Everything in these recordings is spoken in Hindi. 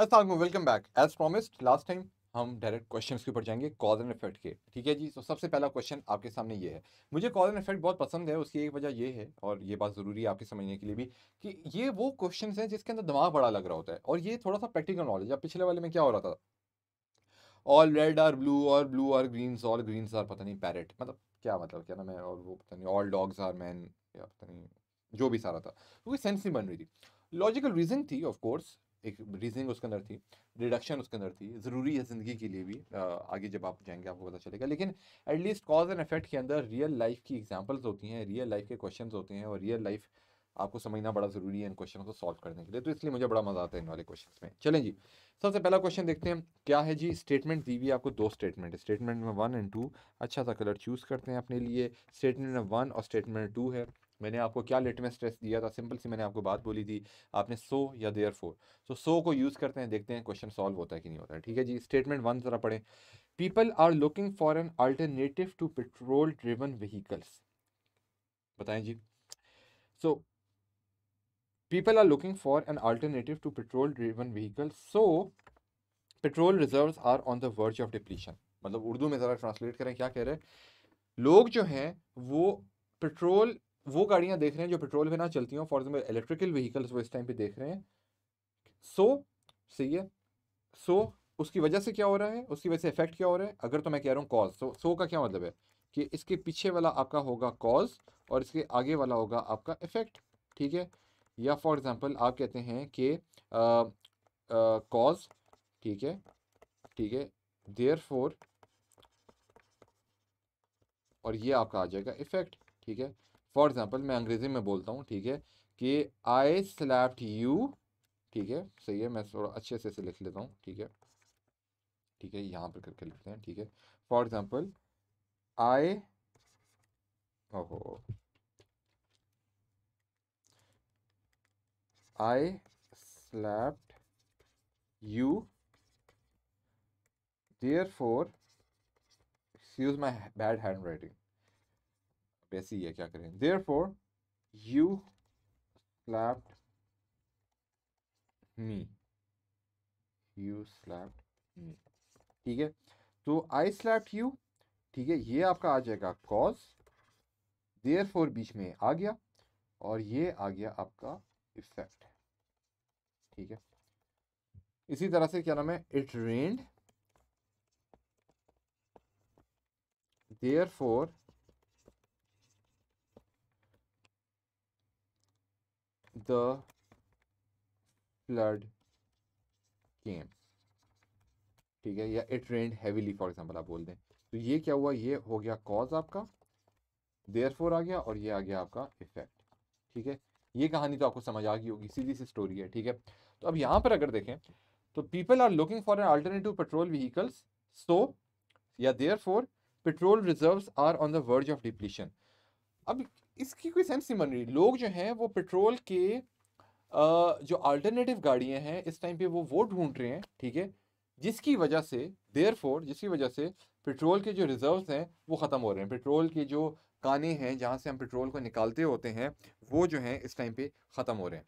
Aslam welcome back as promised last time हम डायरेक्ट क्वेश्चन के ऊपर जाएंगे कॉज एंड इफेक्ट के ठीक है जी तो सबसे पहला क्वेश्चन आपके सामने ये है मुझे कॉज एंड इफेक्ट बहुत पसंद है उसकी एक वजह ये है और ये बात ज़रूरी है आपके समझने के लिए भी कि ये वो क्वेश्चन हैं जिसके अंदर दिमाग बड़ा लग रहा होता है और ये थोड़ा सा प्रैक्टिकल नॉलेज अब पिछले वाले में क्या हो रहा था ऑल रेड आर ब्लू और blue are green all green are पता नहीं पैरेट मतलब क्या मतलब क्या ना मैं और वो पता नहीं ऑल डॉग्स आर मैन या पता नहीं जो भी सारा था वो तो सेंस नहीं बन रही थी लॉजिकल रीजन थी ऑफ कोर्स एक रीजनिंग उसके अंदर थी डिडक्शन उसके अंदर थी ज़रूरी है ज़िंदगी के लिए भी आगे जब आप जाएंगे आपको पता चलेगा लेकिन एटलीस्ट कॉज एंड इफेक्ट के अंदर रियल लाइफ की एग्जाम्पल्स होती हैं रियल लाइफ के क्वेश्चन होते हैं और रियल लाइफ आपको समझना बड़ा ज़रूरी है इन क्वेश्चन को सॉल्व करने के लिए तो इसलिए मुझे बड़ा मज़ा आता है इन वाले क्वेश्चन में चलें जी सबसे पहला क्वेश्चन देखते हैं क्या है जी स्टेटमेंट दी हुई है आपको दो statement statement number one and two अच्छा सा कलर चूज़ करते हैं अपने लिए स्टेटमेंट नंबर वन और स्टेटमेंट टू है मैंने आपको क्या लिटमस टेस्ट दिया था सिंपल सी मैंने आपको बात बोली थी आपने सो या देयर फोर सो सो को यूज़ करते हैं देखते हैं क्वेश्चन सॉल्व होता है कि नहीं होता है ठीक है जी स्टेटमेंट वन ज़रा पढ़ें people are looking for an alternative to petrol driven vehicles बताएं जी so people are looking for an alternative to petrol driven vehicle so petrol reserve are on the verge of depletion मतलब उर्दू में ज़रा ट्रांसलेट करें क्या कह रहे हैं लोग जो हैं वो पेट्रोल वो गाड़ियाँ देख रहे हैं जो पेट्रोल बिना चलती हैं फॉर एग्जाम्पल इलेक्ट्रिकल व्हीकल्स वो इस टाइम पे देख रहे हैं सो so, सही है सो so, उसकी वजह से क्या हो रहा है उसकी वजह से इफेक्ट क्या हो रहा है अगर तो मैं कह रहा हूँ कॉज सो सो का क्या मतलब है कि इसके पीछे वाला आपका होगा कॉज और इसके आगे वाला होगा आपका इफेक्ट ठीक है या फॉर एग्ज़ाम्पल आप कहते हैं कि कॉज ठीक है ठीक है देयर फोर और ये आपका आ जाएगा इफेक्ट ठीक है फॉर एग्जाम्पल मैं अंग्रेजी में बोलता हूँ ठीक है कि आई स्लैप्ड यू ठीक है सही है मैं थोड़ा अच्छे से इसे लिख लेता हूँ ठीक है ठीक है यहाँ पर करके लिखते हैं ठीक है फॉर एग्जाम्पल आई ओहो I slapped you therefore excuse my bad handwriting वैसी ही है क्या करें therefore you slapped me you slapped me ठीक है तो आई स्लैप्ड यू ठीक है ये आपका आ जाएगा कॉज देयर फोर बीच में आ गया और ये आ गया आपका इफेक्ट ठीक है इसी तरह से क्या नाम है it rained therefore the flood came ठीक है या it rained heavily for example आप बोल दें तो ये क्या हुआ ये हो गया कॉज आपका देयरफॉर आ गया और ये आ गया आपका इफेक्ट ठीक है ये कहानी तो आपको समझ आ गई होगी सीधी सी स्टोरी है ठीक है तो अब यहाँ पर अगर देखें तो people are looking for an alternative petrol vehicles so या therefore petrol reserve are on the verge of depletion अब इसकी कोई सेंस नहीं बन रही लोग जो हैं वो पेट्रोल के जो अल्टरनेटिव गाड़ियाँ हैं इस टाइम पे वो वो ढूंढ रहे हैं ठीक है जिसकी वजह से देर फोर जिसकी वजह से पेट्रोल के जो रिजर्व्स हैं वो ख़त्म हो रहे हैं पेट्रोल के जो काने हैं जहाँ से हम पेट्रोल को निकालते होते हैं वो जो हैं इस टाइम पे ख़त्म हो रहे हैं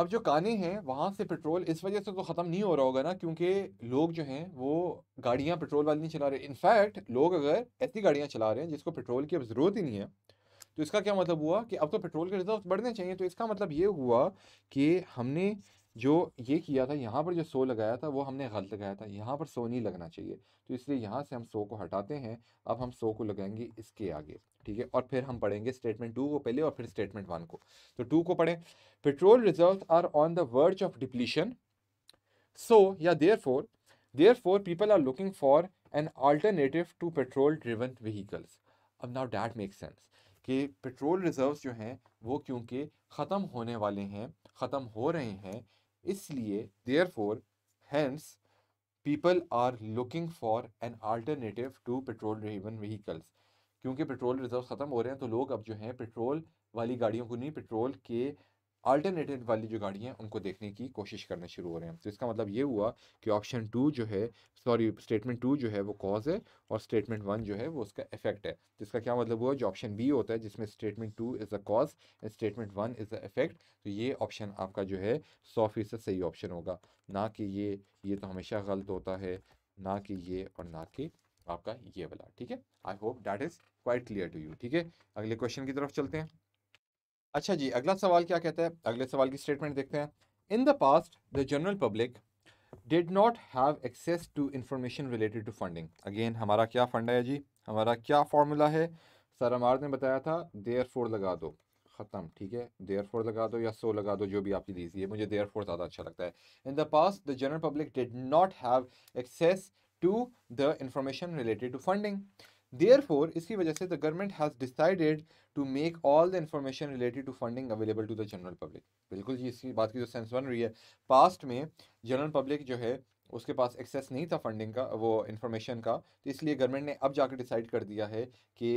अब जो काने हैं वहाँ से पेट्रोल इस वजह से तो ख़त्म नहीं हो रहा होगा ना क्योंकि लोग जो हैं वो गाड़ियाँ पेट्रोल वाली नहीं चला रहे इनफैक्ट लोग अगर ऐसी गाड़ियाँ चला रहे हैं जिसको पेट्रोल की अब ज़रूरत ही नहीं है तो इसका क्या मतलब हुआ कि अब तो पेट्रोल के रिजर्व बढ़ने चाहिए तो इसका मतलब ये हुआ कि हमने जो ये किया था यहाँ पर जो सो लगाया था वो हमने गलत लगाया था यहाँ पर सो नहीं लगना चाहिए तो इसलिए यहाँ से हम सो को हटाते हैं अब हम सो को लगाएंगे इसके आगे ठीक है और फिर हम पढ़ेंगे स्टेटमेंट टू को पहले और फिर स्टेटमेंट वन को तो टू को पढ़ें petrol reserve are on the verge of depletion so या therefore therefore people are looking for an alternative to petrol driven vehicles अब नाउ डैट मेक सेंस कि पेट्रोल रिज़र्व्स जो हैं वो क्योंकि ख़त्म होने वाले हैं ख़त्म हो रहे हैं इसलिए therefore hence people are looking for an alternative to petrol driven vehicles क्योंकि पेट्रोल रिजर्व ख़त्म हो रहे हैं तो लोग अब जो हैं पेट्रोल वाली गाड़ियों को नहीं पेट्रोल के अल्टरनेटिव वाली जो गाड़ियाँ हैं उनको देखने की कोशिश करना शुरू हो रहे हैं तो इसका मतलब ये हुआ कि ऑप्शन टू जो है सॉरी स्टेटमेंट टू जो है वो कॉज है और स्टेटमेंट वन जो है वो उसका इफेक्ट है तो इसका क्या मतलब हुआ जो ऑप्शन बी होता है जिसमें statement two is a cause and statement one is a effect तो ये ऑप्शन आपका जो है सौ फीसद सही ऑप्शन होगा ना कि ये ये तो हमेशा गलत होता है ना कि ये और ना कि आपका ये वाला ठीक है I hope that is quite clear to you ठीक है अगले क्वेश्चन की तरफ चलते हैं अच्छा जी अगला सवाल क्या कहता है अगले सवाल की स्टेटमेंट देखते हैं in the past the general public did not have access to information related to funding again हमारा क्या फंड है जी हमारा क्या फार्मूला है सर अमार ने बताया था देयर फोर लगा दो ख़त्म ठीक है देयर फोर लगा दो या सो लगा दो जो भी आपकी दीजिए मुझे देयर फोर ज़्यादा अच्छा लगता है in the past the general public did not have access to the information related to funding for इसकी वजह से the government has decided to make all the information related to funding available to the general public बिल्कुल जी इसकी बात की जो सेंस बन रही है पास्ट में जनरल पब्लिक जो है उसके पास एक्सेस नहीं था फंडिंग का वो इन्फॉर्मेशन का तो इसलिए गवर्नमेंट ने अब जाकर डिसाइड कर दिया है कि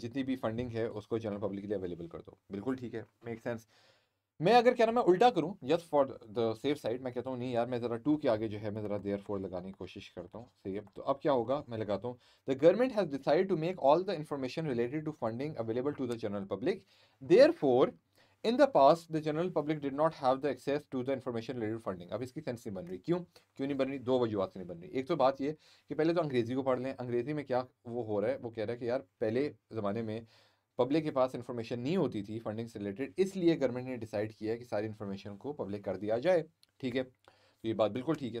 जितनी भी फंडिंग है उसको जनरल पब्लिक के लिए अवेलेबल कर दो बिल्कुल ठीक है मेक सेंस मैं अगर क्या नाम मैं उल्टा करूँ just for the safe side मैं कहता हूँ नहीं यार मैं ज़रा टू के आगे जो है मैं ज़रा देयर फोर लगाने की कोशिश करता हूँ सही है तो अब क्या होगा मैं लगाता हूँ the government has decide to make all the information related to funding available to the general public therefore in the past the general public did not have the access to the information related funding अब इसकी सेंस नहीं बन रही क्यों क्यों नहीं बन रही दो वजूहत से नहीं बन रही एक तो बात ये कि पहले तो अंग्रेज़ी को पढ़ लें अंग्रेज़ी में क्या वो हो रहा है वो कह रहा है कि यार पहले ज़माने में पब्लिक के पास इन्फॉर्मेशन नहीं होती थी फंडिंग से रिलेटेड इसलिए गवर्नमेंट ने डिसाइड किया कि सारी इन्फॉर्मेशन को पब्लिक कर दिया जाए ठीक है तो ये बात बिल्कुल ठीक है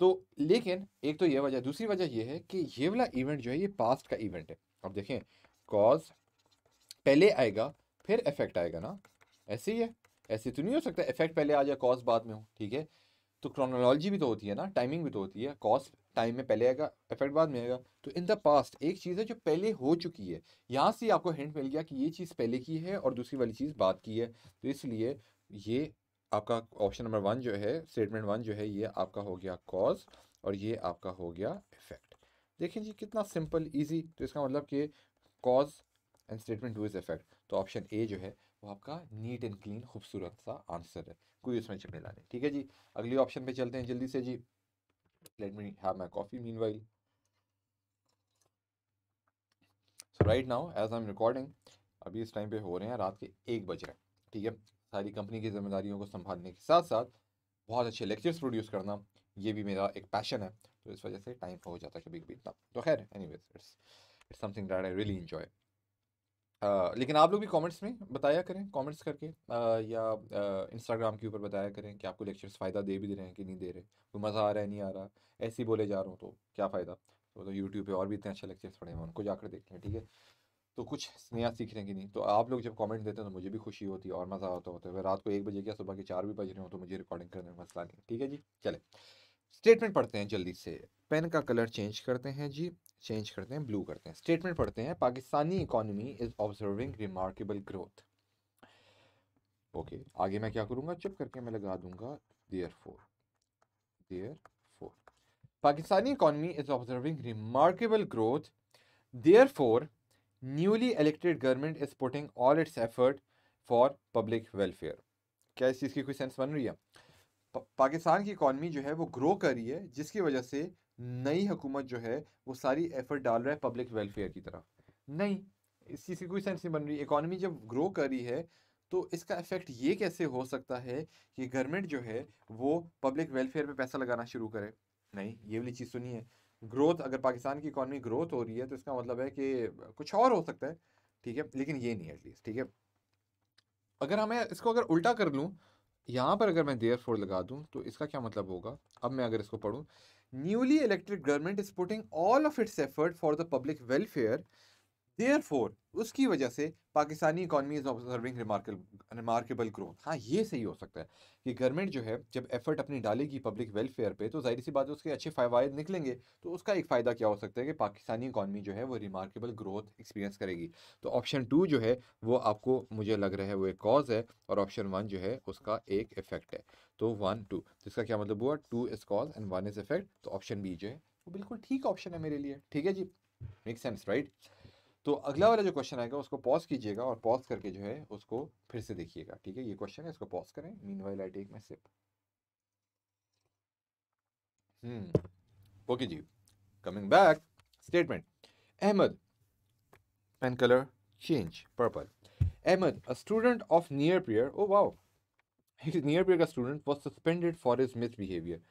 तो लेकिन एक तो ये वजह दूसरी वजह ये है कि ये वाला इवेंट जो है ये पास्ट का इवेंट है अब देखें कॉज पहले आएगा फिर इफेक्ट आएगा ना ऐसे ही है ऐसे तो नहीं हो सकता इफेक्ट पहले आ जाए कॉज बाद में हो ठीक है तो क्रोनोलॉजी भी तो होती है ना टाइमिंग भी तो होती है कॉज टाइम में पहले आएगा इफेक्ट बाद में आएगा तो इन द पास्ट एक चीज़ है जो पहले हो चुकी है यहाँ से आपको हिंट मिल गया कि ये चीज़ पहले की है और दूसरी वाली चीज़ बाद की है तो इसलिए ये आपका ऑप्शन नंबर वन जो है स्टेटमेंट वन जो है ये आपका हो गया कॉज और ये आपका हो गया इफेक्ट देखें जी कितना सिंपल इजी तो इसका मतलब कि cause and statement two is effect तो ऑप्शन ए जो है वो आपका नीट एंड क्लीन खूबसूरत सा आंसर है कोई उसमें छिपने लाने ठीक है जी अगले ऑप्शन पे चलते हैं जल्दी से जी let me have my coffee meanwhile so right now as i'm recording अभी इस टाइम पे हो रहे हैं रात के एक बज रहे हैं ठीक है सारी कंपनी की जिम्मेदारियों को संभालने के साथ साथ बहुत अच्छे लेक्चर्स प्रोड्यूस करना ये भी मेरा एक पैशन है तो इस वजह से टाइम हो जाता है कभी कभी इतना तो खैर anyways it's it's something that I really enjoy ah, लेकिन आप लोग भी कमेंट्स में बताया करें कमेंट्स करके आ, या इंस्टाग्राम के ऊपर बताया करें कि आपको लेक्चर्स फ़ायदा दे भी दे रहे हैं कि नहीं दे रहे कोई मज़ा आ रहा है नहीं आ रहा ऐसे ही बोले जा रहा हूँ तो क्या फ़ायदा तो, तो यूट्यूब पे और भी इतने अच्छे लेक्चर्स पड़े हैं उनको जाकर देख लें ठीक है तो कुछ नया सीख रहे हैं कि नहीं तो आप लोग जब कमेंट देते हैं तो मुझे भी खुशी होती है और मज़ा आता होता है रात को एक बजे क्या सुबह के चार भी बज रहे हो तो मुझे रिकॉर्डिंग करने में मसला नहीं ठीक है जी चले स्टेटमेंट पढ़ते हैं जल्दी से पेन का कलर चेंज करते हैं जी चेंज करते हैं ब्लू करते हैं स्टेटमेंट पढ़ते हैं Pakistani economy is observing remarkable growth okay आगे मैं क्या करूँगा चुप करके मैं लगा दूंगा therefore therefore Pakistani economy is observing remarkable growth therefore newly elected government is putting all its effort for public welfare क्या इस चीज़ की कोई सेंस बन रही है पाकिस्तान की इकॉनमी जो है वो ग्रो कर रही है जिसकी वजह से नई हुकूमत जो है वो सारी एफर्ट डाल रहा है पब्लिक वेलफेयर की तरफ नहीं इस चीज़ की कोई सेंस नहीं बन रही इकॉनमी जब ग्रो कर रही है तो इसका इफेक्ट ये कैसे हो सकता है कि गवर्नमेंट जो है वो पब्लिक वेलफेयर पे पैसा लगाना शुरू करे नहीं ये वाली चीज़ सुनिए तो ग्रोथ अगर पाकिस्तान की इकॉनमी ग्रोथ हो रही है तो इसका मतलब है कि कुछ और हो सकता है ठीक है लेकिन ये नहीं एटलीस्ट ठीक है अगर हमें इसको अगर उल्टा कर लूँ यहाँ पर अगर मैं देयर फोर लगा दूँ तो इसका क्या मतलब होगा अब मैं अगर इसको पढ़ूँ newly elected government is putting all of its effort for the public welfare therefore उसकी वजह से Pakistani economy is observing remarkable growth हाँ ये सही हो सकता है कि गवर्नमेंट जो है जब एफर्ट अपनी डालेगी पब्लिक वेलफेयर पे तो जाहिर सी बात है उसके अच्छे फ़वाद निकलेंगे तो उसका एक फ़ायदा क्या हो सकता है कि पाकिस्तानी इकानमी जो है वो रिमार्केबल ग्रोथ एक्सपीरियंस करेगी तो ऑप्शन टू जो है वो आपको मुझे लग रहा है वो एक कॉज है और ऑप्शन वन जो है उसका एक इफेक्ट है तो वन टू जिसका क्या मतलब हुआ two is cause and one is effect तो ऑप्शन बी जो है वो बिल्कुल ठीक ऑप्शन है मेरे लिए ठीक है जी मेक सेंस राइट तो अगला वाला जो क्वेश्चन आएगा उसको पॉज कीजिएगा और पॉज करके जो है उसको फिर से देखिएगा ठीक है ये क्वेश्चन है इसको पॉज करें meanwhile I take my sip hmm okay जी coming back statement Ahmad pen colour change purple Ahmad a student of Near Pier oh wow Near Pier का student was suspended for his misbehaviour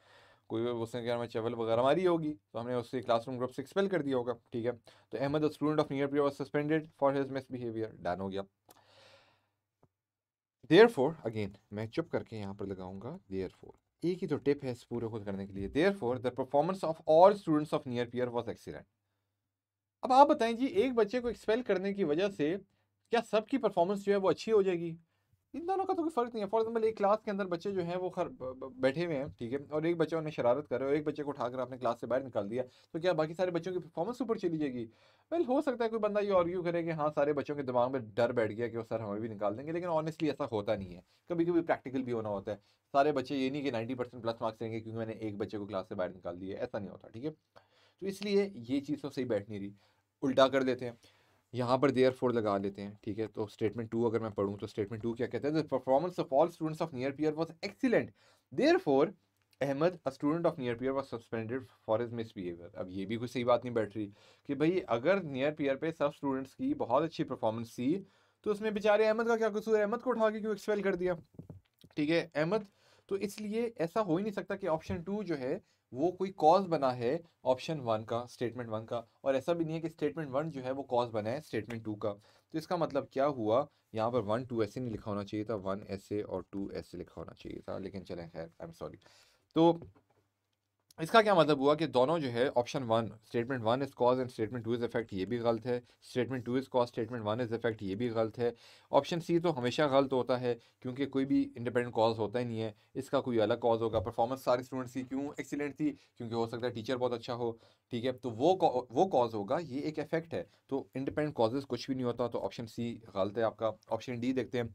कोई उसने क्या मैं चवल वगैरह मारी होगी तो हमने उससे क्लासरूम ग्रुप से एक्सपेल कर दिया होगा ठीक है तो Ahmad student of Near was suspended for his misbehaviour done हो गया देयर फोर अगेन मैं चुप करके यहाँ पर लगाऊंगा देयर फोर एक ही तो टिप है इस पूरे को करने के लिए therefore the performance of all students of Near Pier was excellent अब आप बताएं जी एक बच्चे को एक्सपेल करने की वजह से क्या सबकी परफॉर्मेंस जो है वो अच्छी हो जाएगी इन दोनों का तो कोई फ़र्क नहीं है फॉर एग्जाम्पल एक क्लास के अंदर बच्चे जो हैं वो खर बैठे हुए हैं ठीक है और एक बच्चा उन्हें शरारत कर और एक बच्चे को उठाकर आपने क्लास से बाहर निकाल दिया तो क्या बाकी सारे बच्चों की परफॉर्मेंस ऊपर चली जाएगी वेल हो सकता है कोई बंदा ये ऑर्ग्यू करे कि हाँ सारे बच्चों के दिमाग में डर बैठ गया कि वो सर हमें भी निकाल देंगे लेकिन ऑनेस्टली ऐसा होता नहीं है कभी कभी प्रैक्टिकल भी होना होता है सारे बच्चे ये नहीं कि नाइन्टी परसेंट प्लस मार्क्स देंगे क्योंकि मैंने एक बच्चे को क्लास से बाहर निकाल दिया ऐसा नहीं होता ठीक है तो इसलिए ये चीज़ तो सही बैठ नहीं रही उल्टा कर देते हैं यहाँ पर देयर फोर लगा लेते हैं ठीक है तो स्टेटमेंट टू अगर मैं पढ़ूँ तो स्टेटमेंट टू क्या कहते हैं performance of all students of Near Pier was excellent therefore Ahmad a student of Near Pier was suspended for his misbehaviour अब ये भी कोई सही बात नहीं बैठ रही कि भाई अगर नियर पियर पर सब स्टूडेंट्स की बहुत अच्छी परफॉर्मेंस थी तो उसमें बेचारे अहमद का क्या कसूर अहमद को उठा के क्यों एक्सपेल कर दिया ठीक है अहमद तो इसलिए ऐसा हो ही नहीं सकता कि ऑप्शन टू जो है वो कोई कॉज बना है ऑप्शन वन का स्टेटमेंट वन का और ऐसा भी नहीं है कि स्टेटमेंट वन जो है वो कॉज बना है स्टेटमेंट टू का तो इसका मतलब क्या हुआ यहाँ पर वन टू ऐसे नहीं लिखा होना चाहिए था वन ऐसे और टू ऐसे लिखा होना चाहिए था लेकिन चलें खैर आई एम सॉरी तो इसका क्या मतलब हुआ कि दोनों जो है option one statement one is cause and statement two is effect ये भी गलत है statement two is cause statement one is effect ये भी गलत है ऑप्शन सी तो हमेशा गलत होता है क्योंकि कोई भी इंडिपेंडेंट कॉज होता ही नहीं है इसका कोई अलग कॉज होगा परफॉर्मेंस सारे स्टूडेंट्स की क्यों एक्सीलेंट थी क्योंकि हो सकता है टीचर बहुत अच्छा हो ठीक है तो वो वो कॉज होगा ये एक इफेक्ट है तो इंडिपेंडेंट कॉजेज कुछ भी नहीं होता तो ऑप्शन सी गलत है आपका ऑप्शन डी देखते हैं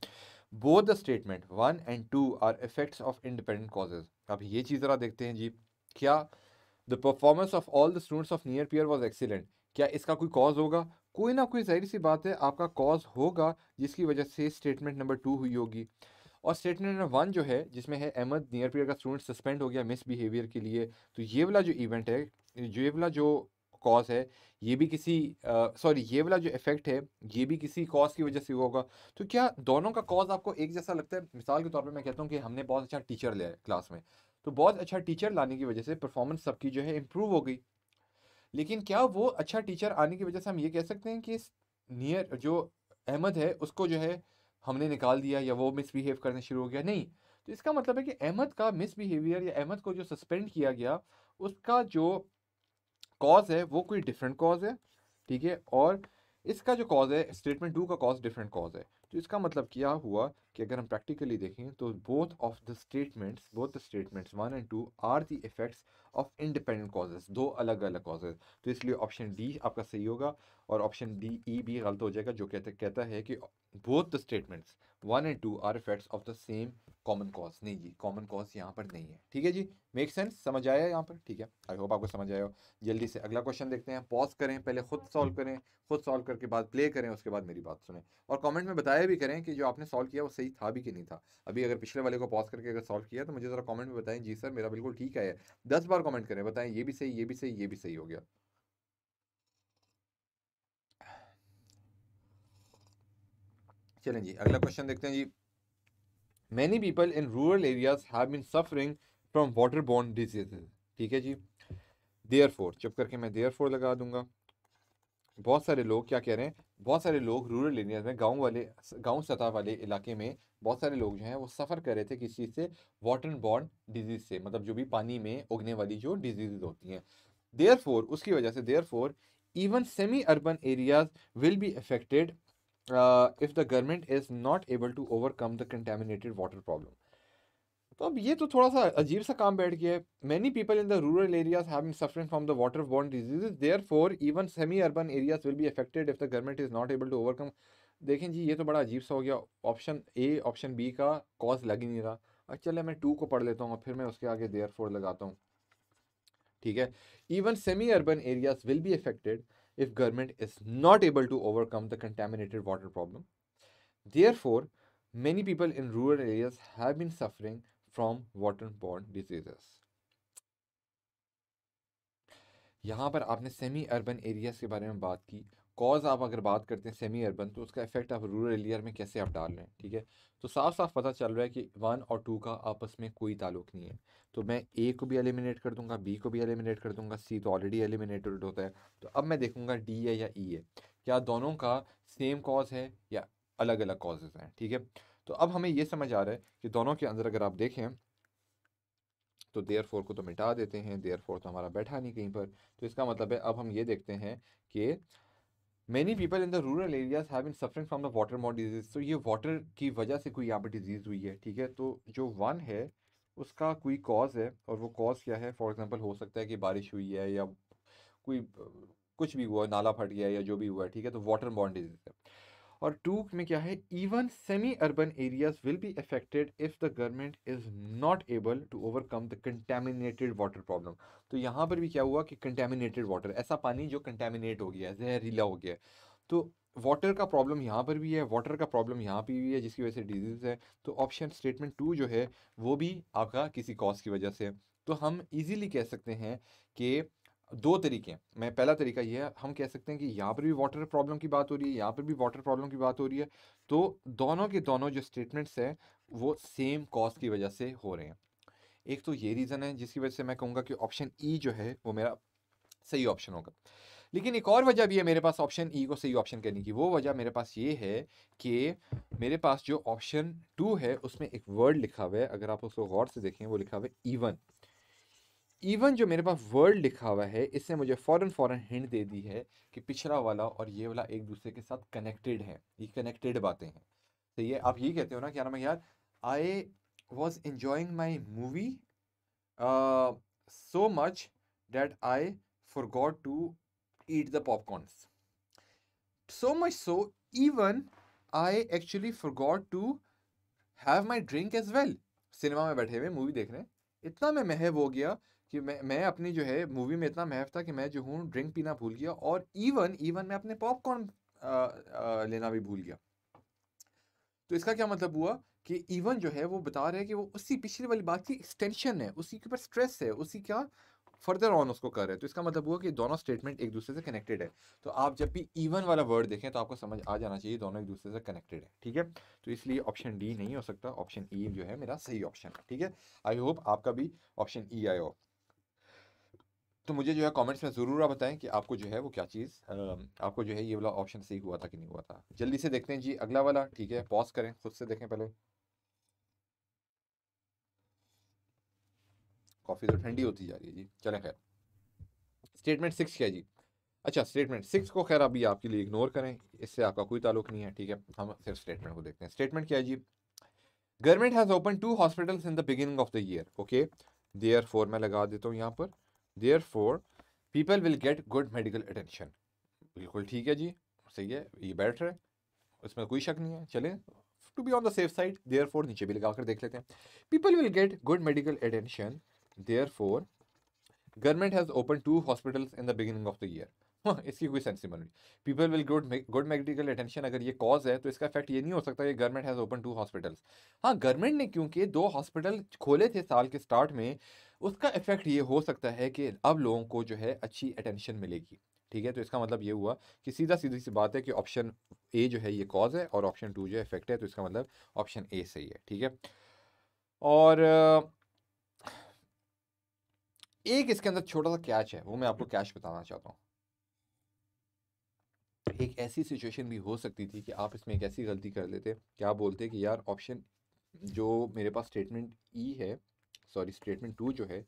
both the statement one and two are effects of independent causes अब ये चीज़ ज़रा देखते हैं जी क्या the performance of all the students of Near Pier was excellent क्या इसका कोई कॉज होगा कोई ना कोई जाहिर सी बात है आपका कॉज होगा जिसकी वजह से स्टेटमेंट नंबर टू हुई होगी और स्टेटमेंट नंबर वन जो है जिसमें है अहमद नियर पियर का स्टूडेंट सस्पेंड हो गया मिस बिहेवियर के लिए तो ये वाला जो इवेंट है ये वाला जो कॉज है ये भी किसी सॉरी ये वाला जो इफेक्ट है ये भी किसी कॉज की वजह से हुआ होगा तो क्या दोनों का कॉज आपको एक जैसा लगता है मिसाल के तौर पर मैं कहता हूँ कि हमने बहुत अच्छा टीचर लिया है क्लास में तो बहुत अच्छा टीचर लाने की वजह से परफॉर्मेंस सबकी जो है इम्प्रूव हो गई लेकिन क्या वो अच्छा टीचर आने की वजह से हम ये कह सकते हैं कि नियर जो अहमद है उसको जो है हमने निकाल दिया या वो मिसबिहेव करना शुरू हो गया नहीं तो इसका मतलब है कि अहमद का मिसबिहेवियर या अहमद को जो सस्पेंड किया गया उसका जो कॉज है वो कोई डिफरेंट कॉज है ठीक है और इसका जो कॉज है स्टेटमेंट टू का कॉज डिफरेंट कॉज है तो इसका मतलब क्या हुआ कि अगर हम प्रैक्टिकली देखें तो both of the statements both the statements one and two are the effects of independent causes दो अलग अलग कॉजेज तो इसलिए ऑप्शन डी आपका सही होगा और ऑप्शन डी ई भी गलत हो जाएगा जो कहते कहता है कि both the statements one and two are effects of the same common cause नहीं जी कॉमन कॉज यहाँ पर नहीं है ठीक है जी मेक सेंस समझ आया यहाँ पर ठीक है आई होप आपको समझ आया हो जल्दी से अगला क्वेश्चन देखते हैं पॉज करें पहले खुद सॉल्व करें खुद सॉल्व करके बाद प्ले करें उसके बाद मेरी बात सुने और कमेंट में बताया भी करें कि जो आपने सॉल्व किया वो सही था भी कि नहीं था अभी अगर पिछले वाले को पॉज करके अगर सॉल्व किया तो मुझे ज़रा कॉमेंट में बताएं जी सर मेरा बिल्कुल ठीक है दस बार बार कमेंट करें बताएं ये भी सही ये भी सही ये भी सही हो गया चलें जी अगला क्वेश्चन देखते हैं जी many people in rural areas have been suffering from water borne diseases ठीक है जी देयर फोर चुप करके मैं देयर फोर लगा दूंगा बहुत सारे लोग क्या कह रहे हैं बहुत सारे लोग रूरल एरियाज में गांव वाले गांव सतह वाले इलाके में बहुत सारे लोग जो हैं वो सफ़र कर रहे थे किस चीज़ से वाटर बॉर्न डिजीज़ से मतलब जो भी पानी में उगने वाली जो डिजीज़ होती हैं देयर फोर उसकी वजह से therefore even semi urban areas will be if the uh, if is not able to overcome the contaminated water problem तो अब ये तो थोड़ा सा अजीब सा काम बैठ गया है many people in the rural areas have been suffering from the water borne disease therefore even semi urban areas will be affected if the government is not able to overcome देखें जी ये तो बड़ा अजीब सा हो गया ऑप्शन ए ऑप्शन बी का कॉज लग ही नहीं रहा और चले मैं टू को पढ़ लेता हूँ और फिर मैं उसके आगे देयर फोर लगाता हूँ ठीक है even semi urban areas will be affected if government is not able to overcome the contaminated water problem therefore many people in rural areas have been suffering from water borne diseases यहाँ पर आपने सेमी अर्बन एरियाज के बारे में बात की कॉज आप अगर बात करते हैं सेमी अर्बन तो उसका इफेक्ट आप रूरल एरिया में कैसे आप डाल रहे हैं ठीक है तो साफ साफ पता चल रहा है कि वन और टू का आपस में कोई ताल्लुक नहीं है तो मैं ए को भी एलिमिनेट कर दूंगा बी को भी एलिमिनेट कर दूंगा सी तो ऑलरेडी एलिमिनेटेड होता है तो अब मैं देखूंगा डी है या ई e है क्या दोनों का सेम कॉज है या अलग अलग कॉजेज हैं ठीक है तो अब हमें यह समझ आ रहा है कि दोनों के अंदर अगर आप देखें तो देयर फोर को तो मिटा देते हैं देयर फोर तो हमारा बैठा नहीं कहीं पर तो इसका मतलब है अब हम ये देखते हैं कि many people in the rural areas have been suffering from the water मॉड डिजीज तो ये वाटर की वजह से कोई यहाँ पर डिजीज़ हुई है ठीक है तो जो वन है उसका कोई कॉज है और वो कॉज क्या है फॉर एग्जाम्पल हो सकता है कि बारिश हुई है या कोई कुछ भी हुआ नाला फट गया या जो भी हुआ है ठीक है तो वाटर बॉन्ड डिजीज है और टू में क्या है even semi urban areas will be affected if the government is not able to overcome the contaminated water problem तो यहाँ पर भी क्या हुआ कि कंटेमिनेटेड वाटर ऐसा पानी जो कंटेमिनेट हो गया है जहरीला हो गया है तो वाटर का प्रॉब्लम यहाँ पर भी है वाटर का प्रॉब्लम यहाँ पर भी है जिसकी वजह से डिजीज़ है तो ऑप्शन स्टेटमेंट टू जो है वो भी आपका किसी कॉज की वजह से है तो हम इजीली कह सकते हैं कि दो तरीके हैं मैं पहला तरीका ये है हम कह सकते हैं कि यहाँ पर भी वाटर प्रॉब्लम की बात हो रही है यहाँ पर भी वाटर प्रॉब्लम की बात हो रही है तो दोनों के दोनों जो स्टेटमेंट्स हैं वो सेम कॉज की वजह से हो रहे हैं एक तो ये रीज़न है जिसकी वजह से मैं कहूँगा कि ऑप्शन ई e जो है वो मेरा सही ऑप्शन होगा लेकिन एक और वजह भी है मेरे पास ऑप्शन ई e को सही ऑप्शन करने की वो वजह मेरे पास ये है कि मेरे पास जो ऑप्शन टू है उसमें एक वर्ड लिखा हुआ है अगर आप उसको गौर से देखें वो लिखा हुआ है ईवन e इवन जो मेरे पास वर्ड लिखा हुआ है इसने मुझे फ़ौरन फ़ौरन हिंट दे दी है कि पिछड़ा वाला और ये वाला एक दूसरे के साथ कनेक्टेड है ये कनेक्टेड बातें हैं तो ये आप ये कहते हो ना क्या यार यार I was enjoying my movie so much that I forgot to eat the so much so even I actually forgot to have my drink as well cinema में बैठे हुए मूवी देख रहे हैं इतना मैं महव हो गया कि मैं मैं अपनी जो है मूवी में इतना महफ था कि मैं जो हूँ ड्रिंक पीना भूल गया और इवन इवन मैं अपने पॉपकॉर्न लेना भी भूल गया तो इसका क्या मतलब हुआ कि इवन जो है वो बता रहे हैं कि वो उसी पिछली वाली बात की एक्सटेंशन है उसी के ऊपर स्ट्रेस है उसी क्या फर्दर ऑन उसको कर रहे हैं तो इसका मतलब हुआ कि दोनों स्टेटमेंट एक दूसरे से कनेक्टेड है तो आप जब भी इवन वाला वर्ड देखें तो आपको समझ आ जाना चाहिए दोनों एक दूसरे से कनेक्टेड है ठीक है तो इसलिए ऑप्शन डी नहीं हो सकता ऑप्शन ई e जो है मेरा सही ऑप्शन है ठीक है आई होप आपका भी ऑप्शन ई e आया हो तो मुझे जो है कमेंट्स में ज़रूर आप बताएं कि आपको जो है वो क्या चीज़ आपको जो है ये वाला ऑप्शन सही हुआ था कि नहीं हुआ था जल्दी से देखते हैं जी अगला वाला ठीक है पॉज करें खुद से देखें पहले कॉफ़ी तो ठंडी होती जा रही है जी चलें खैर स्टेटमेंट सिक्स क्या है जी अच्छा स्टेटमेंट सिक्स को खैर अभी आपके लिए इग्नोर करें इससे आपका कोई ताल्लुक नहीं है ठीक है हम सिर्फ स्टेटमेंट को देखते हैं स्टेटमेंट क्या है जी government has open two hospitals in the beginning of the year okay therefore मैं लगा देता हूँ यहाँ पर therefore people will get good medical attention बिल्कुल ठीक है जी सही है ये बेटर है उसमें कोई शक नहीं है चलें to be on the safe side therefore नीचे भी लगा कर देख लेते हैं people will get good medical attention therefore government has open two hospitals in the beginning of the year हाँ इसकी कोई सेंस नहीं बन रही people will good good medical attention अगर ये कॉज है तो इसका इफेक्ट ये नहीं हो सकता कि government has open two hospitals हाँ गवर्नमेंट ने क्योंकि दो हॉस्पिटल खोले थे साल के स्टार्ट में उसका इफेक्ट ये हो सकता है कि अब लोगों को जो है अच्छी अटेंशन मिलेगी ठीक है तो इसका मतलब ये हुआ कि सीधा सीधी सी बात है कि ऑप्शन ए जो है ये कॉज है और ऑप्शन टू जो है इफेक्ट है तो इसका मतलब ऑप्शन ए सही है ठीक है और एक इसके अंदर छोटा सा कैच है वो मैं आपको कैच बताना चाहता हूँ एक ऐसी सिचुएशन भी हो सकती थी कि आप इसमें एक ऐसी गलती कर लेते कि आप बोलते कि यार ऑप्शन जो मेरे पास स्टेटमेंट ई है सॉरी स्टेटमेंट टू जो है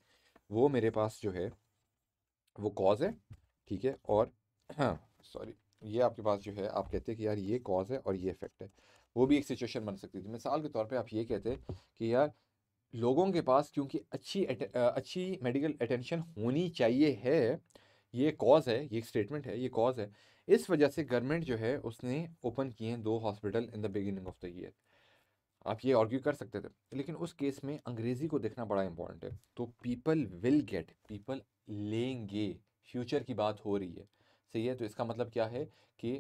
वो मेरे पास जो है वो कॉज है ठीक है और हाँ सॉरी ये आपके पास जो है आप कहते हैं कि यार ये कॉज है और ये इफेक्ट है वो भी एक सिचुएशन बन सकती थी मिसाल के तौर पे आप ये कहते हैं कि यार लोगों के पास क्योंकि अच्छी अच्छी मेडिकल अटेंशन होनी चाहिए है ये कॉज है ये स्टेटमेंट है ये कॉज है इस वजह से गवर्नमेंट जो है उसने ओपन किए हैं दो hospital in the beginning of the year आप ये आर्ग्यू कर सकते थे लेकिन उस केस में अंग्रेज़ी को देखना बड़ा इंपॉर्टेंट है तो पीपल विल गेट पीपल लेंगे फ्यूचर की बात हो रही है सही है तो इसका मतलब क्या है कि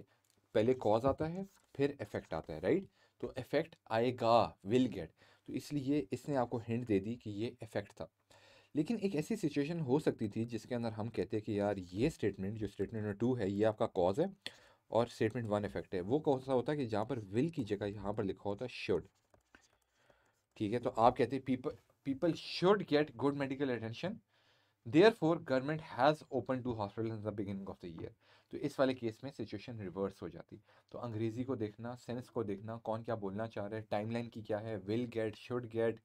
पहले कॉज आता है फिर इफेक्ट आता है राइट तो इफेक्ट आएगा विल गेट तो इसलिए इसने आपको हिंट दे दी कि ये इफेक्ट था लेकिन एक ऐसी सिचुएशन हो सकती थी जिसके अंदर हम कहते हैं कि यार ये स्टेटमेंट जो स्टेटमेंट नंबर टू है ये आपका कॉज है और स्टेटमेंट वन इफेक्ट है वो कौन सा होता है कि जहाँ पर विल की जगह यहाँ पर लिखा होता है शुड ठीक है तो आप कहते हैं people people should get good medical attention therefore government has open two hospital in the beginning of the year तो इस वाले केस में सिचुएशन रिवर्स हो जाती तो अंग्रेज़ी को देखना सेंस को देखना कौन क्या बोलना चाह रहा है टाइमलाइन की क्या है विल गेट शुड गेट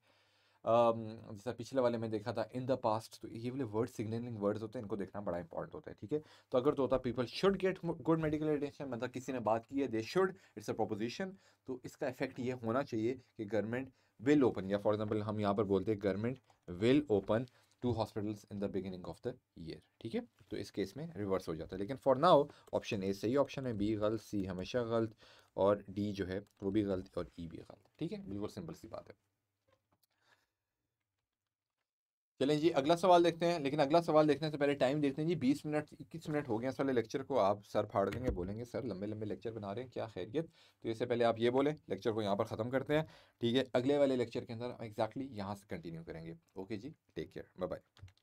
जैसा पिछले वाले में देखा था इन द पास्ट तो ये वाले वर्ड सिग्नलिंग वर्ड्स होते हैं इनको देखना बड़ा इंपॉर्टेंट होता है ठीक है तो अगर तो होता people should get good medical attention मतलब किसी ने बात की है they should it's a proposition तो इसका इफेक्ट ये होना चाहिए कि गवर्नमेंट विल ओपन या फॉर एग्जाम्पल हम यहाँ पर बोलते हैं government will open two hospitals in the beginning of the year ठीक है तो इस केस में रिवर्स हो जाता है लेकिन फॉर नाउ ऑप्शन ए सही ऑप्शन है बी गलत सी हमेशा गलत और डी जो है वो भी गलत और ई e भी गलत ठीक है बिल्कुल सिंपल सी बात है चलें जी अगला सवाल देखते हैं लेकिन अगला सवाल देखने से पहले टाइम देखते हैं जी बीस मिनट इक्कीस मिनट हो गए इस वाले लेक्चर को आप सर फाड़ देंगे बोलेंगे सर लंबे लंबे लेक्चर बना रहे हैं क्या खैरियत तो इससे पहले आप ये बोलें लेक्चर को यहाँ पर ख़त्म करते हैं ठीक है अगले वाले लेक्चर के अंदर हम एक्जैक्टली यहाँ से कंटिन्यू करेंगे ओके जी टेक केयर बाय बाय